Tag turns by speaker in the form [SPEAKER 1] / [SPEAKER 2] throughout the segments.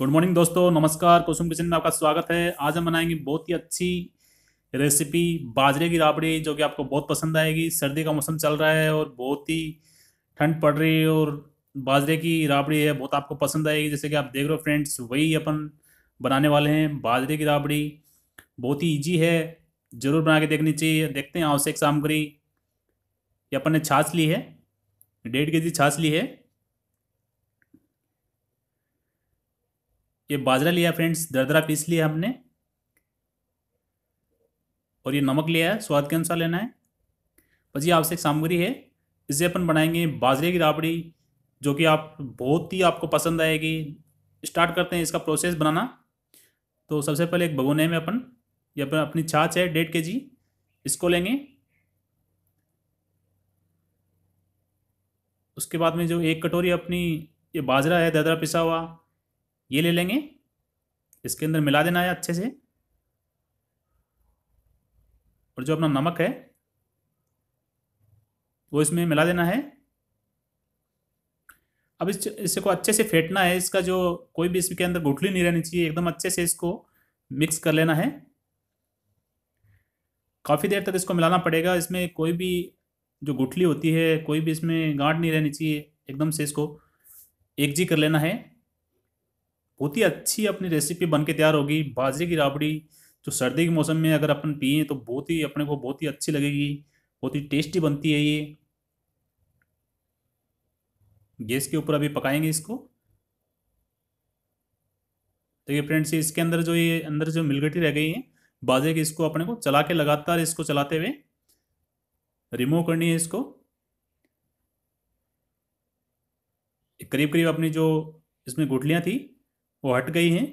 [SPEAKER 1] Good morning दोस्तों नमस्कार कुसुम kitchen में आपका स्वागत है आज हम बनाएंगे बहुत ही अच्छी रेसिपी बाजरे की राबड़ी जो कि आपको बहुत पसंद आएगी सर्दी का मौसम चल रहा है और बहुत ही ठंड पड़ रही है और बाजरे की राबड़ी है बहुत आपको पसंद आएगी जैसे कि आप देख रहे हो फ्रेंड्स वही अपन बनाने वाले हैं बाजरे की राबड़ी बहुत ही ईजी है ज़रूर बना के देखनी चाहिए देखते हैं आवश्यक सामग्री ये अपन ने छाछ ली है डेढ़ के जी छाछ ली है ये बाजरा लिया फ्रेंड्स दरदरा पीस लिया हमने और ये नमक लिया है स्वाद के अनुसार लेना है बस ये आवश्यक सामग्री है इसे अपन बनाएंगे बाजरे की राबड़ी जो कि आप बहुत ही आपको पसंद आएगी स्टार्ट करते हैं इसका प्रोसेस बनाना तो सबसे पहले एक भगोने में अपन ये अपन अपनी छाछ है डेढ़ के जी इसको लेंगे उसके बाद में जो एक कटोरी अपनी ये बाजरा है दरदरा पिसा हुआ ये ले लेंगे इसके अंदर मिला देना है अच्छे से और जो अपना नमक है वो इसमें मिला देना है अब इस इसको अच्छे से फेंटना है इसका जो कोई भी इसके अंदर गुठली नहीं रहनी चाहिए एकदम अच्छे से इसको मिक्स कर लेना है काफ़ी देर तक इसको मिलाना पड़ेगा इसमें कोई भी जो गुठली होती है कोई भी इसमें गांठ नहीं रहनी चाहिए एकदम से इसको एक जी कर लेना है बहुत ही अच्छी अपनी रेसिपी बन के तैयार होगी बाजरे की राबड़ी जो सर्दी के मौसम में अगर अपन पिए तो बहुत ही अपने को बहुत ही अच्छी लगेगी बहुत ही टेस्टी बनती है ये गैस के ऊपर अभी पकाएंगे इसको तो ये फ्रेंड्स इसके अंदर जो ये अंदर जो मिलगटी रह गई है बाजे की इसको अपने को चला के लगातार इसको चलाते हुए रिमूव करनी है इसको करीब करीब अपनी जो इसमें गुठलियाँ थी वो हट गई हैं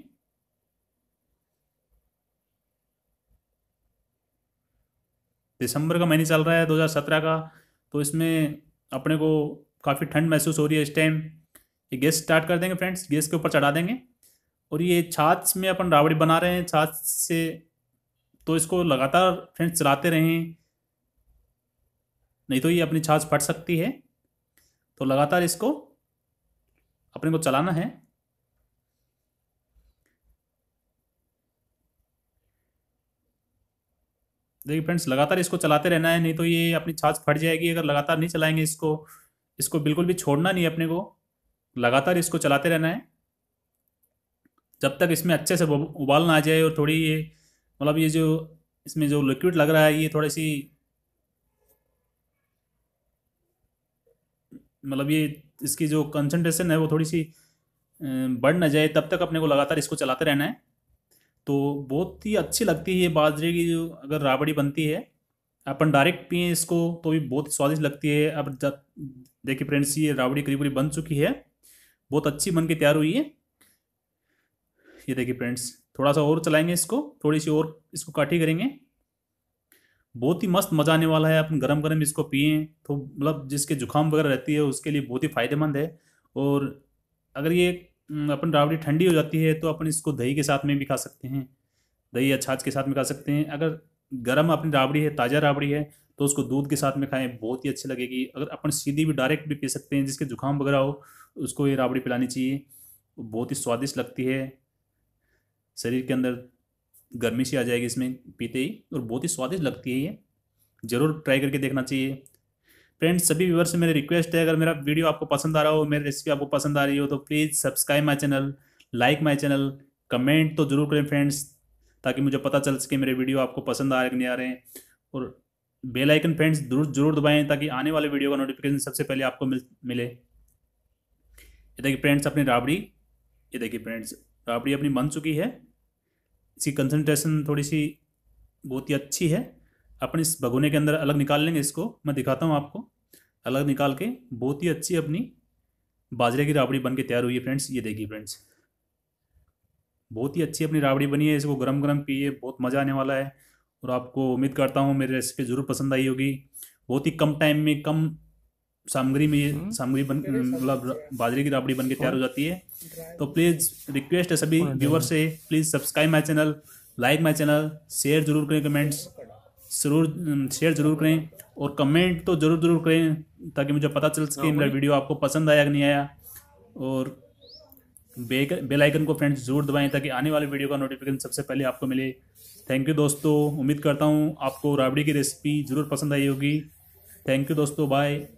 [SPEAKER 1] दिसंबर का महीने चल रहा है 2017 का तो इसमें अपने को काफ़ी ठंड महसूस हो रही है इस टाइम ये गैस स्टार्ट कर देंगे फ्रेंड्स गैस के ऊपर चढ़ा देंगे और ये छाछ में अपन रावड़ी बना रहे हैं छाछ से तो इसको लगातार फ्रेंड्स चलाते रहें नहीं तो ये अपनी छाछ फट सकती है तो लगातार इसको अपने को चलाना है देखिए फ्रेंड्स लगातार इसको चलाते रहना है नहीं तो ये अपनी छाछ फट जाएगी अगर लगातार नहीं चलाएंगे इसको इसको बिल्कुल भी छोड़ना नहीं अपने को लगातार इसको चलाते रहना है जब तक इसमें अच्छे से उबाल ना आ जाए और थोड़ी ये मतलब ये जो इसमें जो लिक्विड लग रहा है ये थोड़ी सी मतलब ये इसकी जो कंसनट्रेशन है वो थोड़ी सी बढ़ ना जाए तब तक अपने को लगातार इसको चलाते रहना है तो बहुत ही अच्छी लगती है ये बाजरे की जो अगर राबड़ी बनती है अपन डायरेक्ट पिए इसको तो भी बहुत स्वादिष्ट लगती है अब देखिए फ्रेंड्स ये राबड़ी करीब करीब बन चुकी है बहुत अच्छी बन के तैयार हुई है ये देखिए फ्रेंड्स थोड़ा सा और चलाएंगे इसको थोड़ी सी और इसको काटी करेंगे बहुत ही मस्त मज़ा आने वाला है अपन गरम गरम इसको पिए तो मतलब जिसके जुकाम वगैरह रहती है उसके लिए बहुत ही फायदेमंद है और अगर ये हम्म, अपन राबड़ी ठंडी हो जाती है तो अपन इसको दही के साथ में भी खा सकते हैं दही या छाछ के साथ में खा सकते हैं अगर गर्म अपनी राबड़ी है ताज़ा राबड़ी है तो उसको दूध के साथ में खाएं बहुत ही अच्छी लगेगी अगर अपन सीधी भी डायरेक्ट भी पी सकते हैं जिसके जुकाम वगैरह हो उसको ये राबड़ी पिलानी चाहिए बहुत ही स्वादिष्ट लगती है शरीर के अंदर गर्मी सी आ जाएगी इसमें पीते ही और बहुत ही स्वादिष्ट लगती है ये ज़रूर ट्राई करके देखना चाहिए फ्रेंड्स सभी व्यूवर्स से मेरी रिक्वेस्ट है अगर मेरा वीडियो आपको पसंद आ रहा हो मेरी रेसिपी आपको पसंद आ रही हो तो please subscribe my channel like my channel comment तो जरूर करें फ्रेंड्स ताकि मुझे पता चल सके मेरे वीडियो आपको पसंद आ रहे नहीं आ रहे हैं और बेल आइकन फ्रेंड्स जरूर जरूर दबाएं ताकि आने वाले वीडियो का नोटिफिकेशन सबसे पहले आपको मिल मिले ये देखिए फ्रेंड्स अपनी राबड़ी ये देखिए फ्रेंड्स राबड़ी अपनी बन चुकी है इसकी कंसनट्रेशन थोड़ी सी बहुत ही अच्छी है अपने इस भगोने के अंदर अलग निकाल लेंगे इसको मैं दिखाता हूँ आपको अलग निकाल के बहुत ही अच्छी अपनी बाजरे की राबड़ी बन के तैयार हुई है फ्रेंड्स ये देखिए फ्रेंड्स बहुत ही अच्छी अपनी राबड़ी बनी है इसको गरम गरम पिए बहुत मज़ा आने वाला है और आपको उम्मीद करता हूँ मेरी रेसिपी ज़रूर पसंद आई होगी बहुत ही कम टाइम में कम सामग्री में ये हम्म। सामग्री बन मतलब बाजरे की राबड़ी बन के तैयार हो जाती है तो प्लीज़ रिक्वेस्ट है सभी व्यूवर हाँ, से please subscribe my channel like my channel share जरूर करें कमेंट्स जरूर शेयर जरूर करें और कमेंट तो ज़रूर ज़रूर करें ताकि मुझे पता चल सके हाँ, मेरा वीडियो आपको पसंद आया कि नहीं आया और बेल आइकन को फ्रेंड्स ज़रूर दबाएं ताकि आने वाले वीडियो का नोटिफिकेशन सबसे पहले आपको मिले थैंक यू दोस्तों उम्मीद करता हूँ आपको राबड़ी की रेसिपी ज़रूर पसंद आई होगी थैंक यू दोस्तों बाय